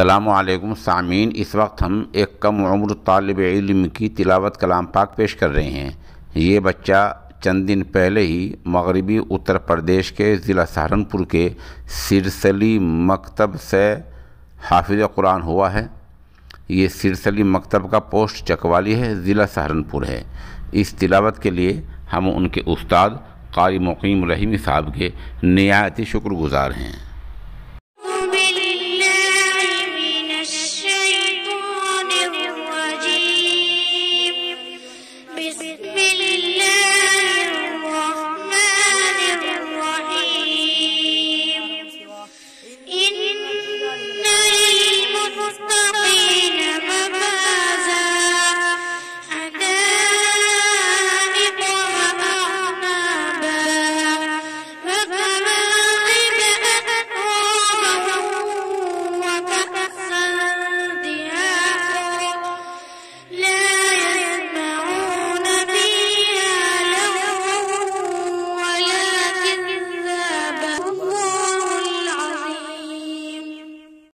असलकम सामीन इस वक्त हम एक कम उम्र तालब इल्म की तिलावत कलाम पाक पेश कर रहे हैं ये बच्चा चंद दिन पहले ही मगरबी उत्तर प्रदेश के ज़िला सहारनपुर के सिरसली मकतब से हाफिज़ कुरान हुआ है ये सिरसली मकतब का पोस्ट चकवाली है ज़िला सहारनपुर है इस तिलावत के लिए हम उनके उस्ताद कारी मुकीम रहीमी साहब के नहायती शुक्रगुजार हैं